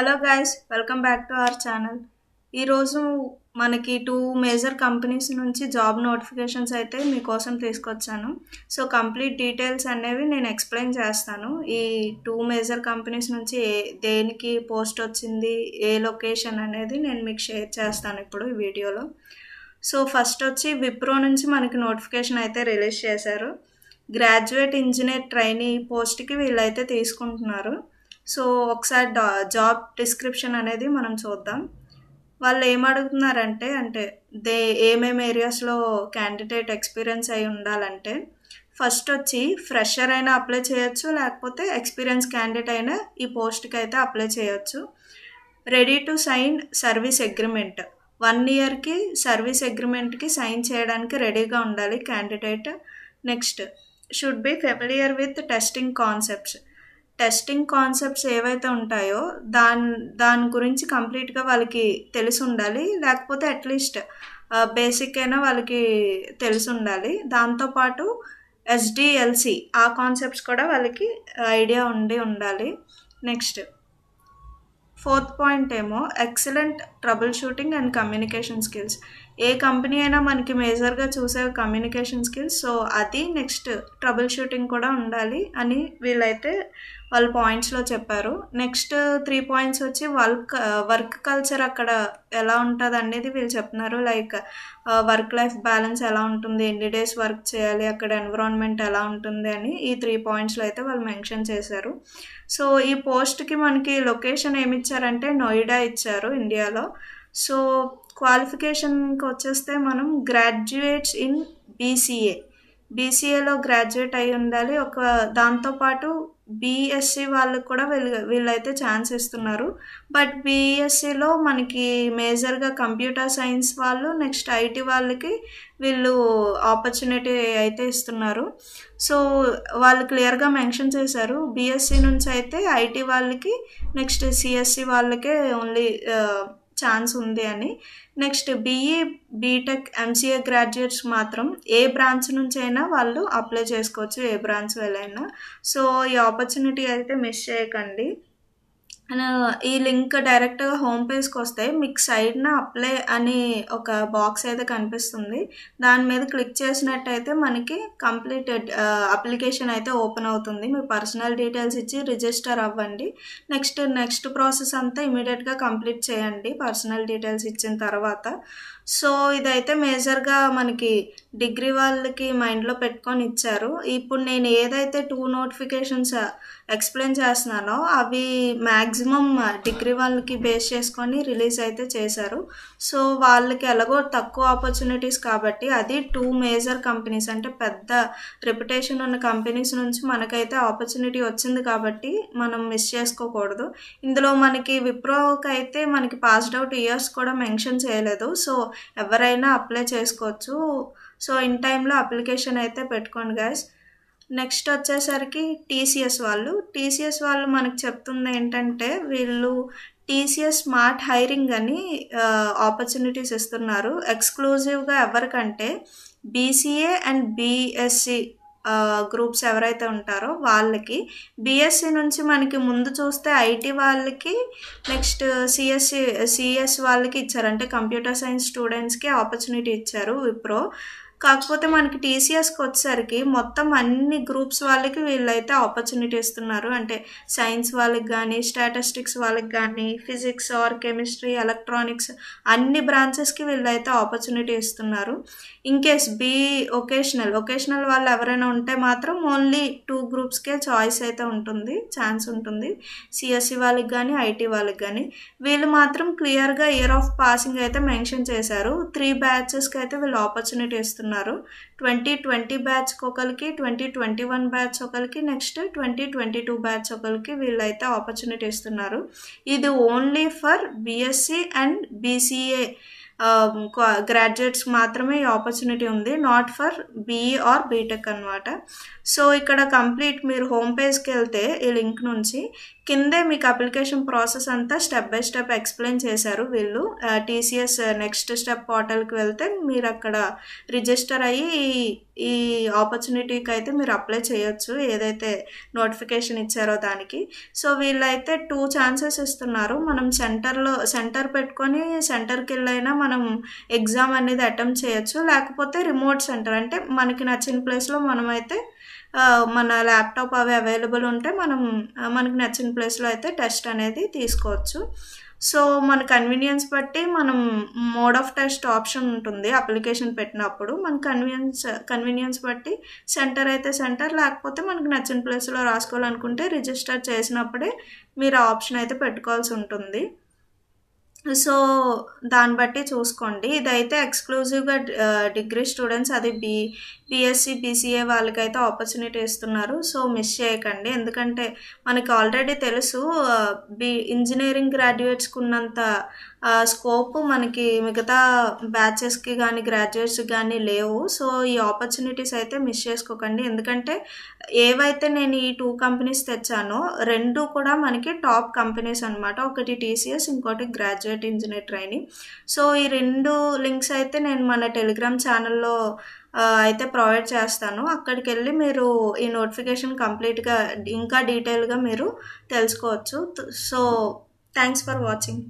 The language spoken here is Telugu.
hello guys welcome back to our channel ఈరోజు మనకి టూ మేజర్ కంపెనీస్ నుంచి జాబ్ నోటిఫికేషన్స్ అయితే మీకోసం తీసుకొచ్చాను సో కంప్లీట్ డీటెయిల్స్ అనేవి నేను ఎక్స్ప్లెయిన్ చేస్తాను ఈ టూ మేజర్ కంపెనీస్ నుంచి దేనికి పోస్ట్ వచ్చింది ఏ లొకేషన్ అనేది నేను మీకు షేర్ చేస్తాను ఇప్పుడు ఈ వీడియోలో సో ఫస్ట్ వచ్చి విప్రో నుంచి మనకి నోటిఫికేషన్ అయితే రిలీజ్ చేశారు గ్రాడ్యుయేట్ ఇంజనీర్ ట్రైనీ పోస్ట్కి వీళ్ళైతే తీసుకుంటున్నారు సో ఒకసారి జాబ్ డిస్క్రిప్షన్ అనేది మనం చూద్దాం వాళ్ళు ఏమడుగుతున్నారంటే అంటే దే ఏమేమి ఏరియాస్లో క్యాండిడేట్ ఎక్స్పీరియన్స్ అయి ఉండాలంటే ఫస్ట్ వచ్చి ఫ్రెషర్ అయినా అప్లై చేయొచ్చు లేకపోతే ఎక్స్పీరియన్స్ క్యాండిడేట్ అయినా ఈ పోస్ట్కి అయితే అప్లై చేయొచ్చు ready to sign service agreement one ఇయర్కి సర్వీస్ అగ్రిమెంట్కి సైన్ చేయడానికి రెడీగా ఉండాలి candidate next should be familiar with testing concepts testing concepts ఏవైతే ఉంటాయో దాని దాని గురించి కంప్లీట్గా వాళ్ళకి తెలిసి ఉండాలి లేకపోతే అట్లీస్ట్ బేసిక్ అయినా వాళ్ళకి తెలిసి ఉండాలి దాంతోపాటు ఎస్డిఎల్సి ఆ కాన్సెప్ట్స్ కూడా వాళ్ళకి ఐడియా ఉండి ఉండాలి నెక్స్ట్ ఫోర్త్ పాయింట్ ఏమో excellent trouble shooting and communication skills ఏ కంపెనీ అయినా మనకి మేజర్గా చూసే కమ్యూనికేషన్ స్కిల్స్ సో అది నెక్స్ట్ ట్రబుల్ షూటింగ్ కూడా ఉండాలి అని వీళ్ళైతే వాళ్ళు పాయింట్స్లో చెప్పారు నెక్స్ట్ త్రీ పాయింట్స్ వచ్చి వర్క్ వర్క్ కల్చర్ అక్కడ ఎలా ఉంటుంది అనేది వీళ్ళు చెప్తున్నారు లైక్ వర్క్ లైఫ్ బ్యాలెన్స్ ఎలా ఉంటుంది ఎన్ని డేస్ వర్క్ చేయాలి అక్కడ ఎన్విరాన్మెంట్ ఎలా ఉంటుంది అని ఈ త్రీ పాయింట్స్లో అయితే వాళ్ళు మెన్షన్ చేశారు సో ఈ పోస్ట్కి మనకి లొకేషన్ ఏమి ఇచ్చారంటే నోయిడా ఇచ్చారు ఇండియాలో సో క్వాలిఫికేషన్కి వచ్చేస్తే మనం గ్రాడ్యుయేట్స్ ఇన్ బీసీఏ బీసీఏలో గ్రాడ్యుయేట్ అయి ఉండాలి ఒక దాంతోపాటు బీఎస్సీ e వాళ్ళకు కూడా వీళ్ళు వీళ్ళైతే ఛాన్స్ ఇస్తున్నారు బట్ బీఎస్సీలో e మనకి మేజర్గా కంప్యూటర్ సైన్స్ వాళ్ళు నెక్స్ట్ ఐటీ వాళ్ళకి వీళ్ళు ఆపర్చునిటీ అయితే ఇస్తున్నారు సో వాళ్ళు క్లియర్గా మెన్షన్ చేశారు బీఎస్సీ e నుంచి అయితే ఐటీ వాళ్ళకి నెక్స్ట్ సిఎస్సి వాళ్ళకే ఓన్లీ ఛాన్స్ ఉంది అని next BA BTech MCA graduates మాత్రం ఏ బ్రాంచ్ నుంచి అయినా వాళ్ళు అప్లై చేసుకోవచ్చు ఏ బ్రాంచ్ వెళ్ళైనా సో ఈ ఆపర్చునిటీ అయితే మిస్ చేయకండి ఈ లింక్ డైరెక్ట్గా హోమ్ పేజ్కి వస్తే మీకు సైడ్న అప్లై అని ఒక బాక్స్ అయితే కనిపిస్తుంది దాని మీద క్లిక్ చేసినట్టయితే మనకి కంప్లీట్ అప్లికేషన్ అయితే ఓపెన్ అవుతుంది మీ పర్సనల్ డీటెయిల్స్ ఇచ్చి రిజిస్టర్ అవ్వండి నెక్స్ట్ నెక్స్ట్ ప్రాసెస్ అంతా ఇమీడియట్గా కంప్లీట్ చేయండి పర్సనల్ డీటెయిల్స్ ఇచ్చిన తర్వాత సో ఇదైతే మేజర్గా మనకి డిగ్రీ వాళ్ళకి మైండ్లో పెట్టుకొని ఇచ్చారు ఇప్పుడు నేను ఏదైతే టూ నోటిఫికేషన్స్ ఎక్స్ప్లెయిన్ చేస్తున్నానో అవి మ్యాక్స్ మ్యాక్సిమం డిగ్రీ వాళ్ళకి బేస్ చేసుకొని రిలీజ్ అయితే చేశారు సో వాళ్ళకి ఎలాగో తక్కువ ఆపర్చునిటీస్ కాబట్టి అది టూ మేజర్ కంపెనీస్ అంటే పెద్ద రెప్యుటేషన్ ఉన్న కంపెనీస్ నుంచి మనకైతే ఆపర్చునిటీ వచ్చింది కాబట్టి మనం మిస్ చేసుకోకూడదు ఇందులో మనకి విప్రోకి అయితే మనకి పాస్డ్ అవుట్ ఇయర్స్ కూడా మెన్షన్ చేయలేదు సో ఎవరైనా అప్లై చేసుకోవచ్చు సో ఇన్ టైంలో అప్లికేషన్ అయితే పెట్టుకోండి గాయస్ నెక్స్ట్ వచ్చేసరికి టీసీఎస్ వాళ్ళు టీసీఎస్ వాళ్ళు మనకు చెప్తుంది ఏంటంటే వీళ్ళు టీసీఎస్ స్మార్ట్ హైరింగ్ అని ఆపర్చునిటీస్ ఇస్తున్నారు ఎక్స్క్లూజివ్గా ఎవరికంటే బీసీఏ అండ్ బీఎస్సి గ్రూప్స్ ఎవరైతే ఉంటారో వాళ్ళకి బీఎస్సీ నుంచి మనకి ముందు చూస్తే ఐటీ వాళ్ళకి నెక్స్ట్ సిఎస్సి సిఎస్ వాళ్ళకి ఇచ్చారు అంటే కంప్యూటర్ సైన్స్ స్టూడెంట్స్కి ఆపర్చునిటీ ఇచ్చారు విప్రో కాకపోతే మనకి టీసీఎస్కి వచ్చేసరికి మొత్తం అన్ని గ్రూప్స్ వాళ్ళకి వీళ్ళైతే ఆపర్చునిటీ ఇస్తున్నారు అంటే సైన్స్ వాళ్ళకి కానీ స్టాటిస్టిక్స్ వాళ్ళకి కానీ ఫిజిక్స్ ఆర్ కెమిస్ట్రీ ఎలక్ట్రానిక్స్ అన్ని బ్రాంచెస్కి వీళ్ళైతే ఆపర్చునిటీ ఇస్తున్నారు in case B vocational vocational వాళ్ళు ఎవరైనా ఉంటే మాత్రం ఓన్లీ టూ గ్రూప్స్కే చాయిస్ అయితే ఉంటుంది ఛాన్స్ ఉంటుంది సిఎస్సి e వాళ్ళకి కానీ ఐటీ వాళ్ళకి కానీ వీళ్ళు మాత్రం క్లియర్గా ఇయర్ ఆఫ్ పాసింగ్ అయితే మెన్షన్ చేశారు త్రీ బ్యాచెస్కి అయితే వీళ్ళు ఆపర్చునిటీ ఇస్తున్నారు చేస్తున్నారు ట్వంటీ ట్వంటీ బ్యాచ్ ఒకరికి ట్వంటీ ట్వంటీ వన్ బ్యాచ్ ఒకరికి next twenty twenty two batch ఒకరికి వీళ్ళైతే ఆపర్చునిటీ ఇస్తున్నారు ఇది only for BSc and BCA graduates um, మాత్రమే ఈ ఆపర్చునిటీ ఉంది not for BE or BTech అనమాట సో ఇక్కడ కంప్లీట్ మీరు హోమ్ పేజ్కి వెళ్తే ఈ లింక్ నుంచి కిందే మీకు అప్లికేషన్ ప్రాసెస్ అంతా స్టెప్ బై స్టెప్ ఎక్స్ప్లెయిన్ చేశారు వీళ్ళు టీసీఎస్ నెక్స్ట్ స్టెప్ పోర్టల్కి వెళ్తే మీరు అక్కడ రిజిస్టర్ అయ్యి ఈ ఆపర్చునిటీకి అయితే మీరు అప్లై చేయొచ్చు ఏదైతే నోటిఫికేషన్ ఇచ్చారో దానికి సో వీళ్ళైతే టూ ఛాన్సెస్ ఇస్తున్నారు మనం సెంటర్లో సెంటర్ పెట్టుకొని సెంటర్కి వెళ్ళైనా మనం ఎగ్జామ్ అనేది అటెంప్ట్ చేయొచ్చు లేకపోతే రిమోట్ సెంటర్ అంటే మనకి నచ్చిన ప్లేస్లో మనమైతే మన ల్యాప్టాప్ అవి అవైలబుల్ ఉంటే మనం మనకి నచ్చిన ప్లేస్లో అయితే టెస్ట్ అనేది తీసుకోవచ్చు సో మన కన్వీనియన్స్ బట్టి మనం మోడ్ ఆఫ్ టెస్ట్ ఆప్షన్ ఉంటుంది అప్లికేషన్ పెట్టినప్పుడు మన కన్వీనియన్స్ కన్వీనియన్స్ బట్టి సెంటర్ అయితే సెంటర్ లేకపోతే మనకు నచ్చిన ప్లేస్లో రాసుకోవాలనుకుంటే రిజిస్టర్ చేసినప్పుడే మీరు ఆప్షన్ అయితే పెట్టుకోవాల్సి ఉంటుంది సో దాన్ని బట్టి చూసుకోండి ఇదైతే ఎక్స్క్లూజివ్గా డిగ్రీ స్టూడెంట్స్ అది బీ బీఎస్సీ బీసీఏ వాళ్ళకైతే ఆపర్చునిటీ ఇస్తున్నారు సో మిస్ చేయకండి ఎందుకంటే మనకి ఆల్రెడీ తెలుసు బి ఇంజనీరింగ్ గ్రాడ్యుయేట్స్కి ఉన్నంత ఆ స్కోప్ మనకి మిగతా బ్యాచెస్కి కానీ గ్రాడ్యుయేట్స్కి కానీ లేవు సో ఈ ఆపర్చునిటీస్ అయితే మిస్ చేసుకోకండి ఎందుకంటే ఏవైతే నేను ఈ టూ కంపెనీస్ తెచ్చానో రెండు కూడా మనకి టాప్ కంపెనీస్ అనమాట ఒకటి టీసీఎస్ ఇంకోటి గ్రాడ్యుయేట్ ఇంజనీర్ ట్రైనింగ్ సో ఈ రెండు లింక్స్ అయితే నేను మన టెలిగ్రామ్ ఛానల్లో అయితే ప్రొవైడ్ చేస్తాను అక్కడికి వెళ్ళి మీరు ఈ నోటిఫికేషన్ కంప్లీట్గా ఇంకా డీటెయిల్గా మీరు తెలుసుకోవచ్చు సో థ్యాంక్స్ ఫర్ వాచింగ్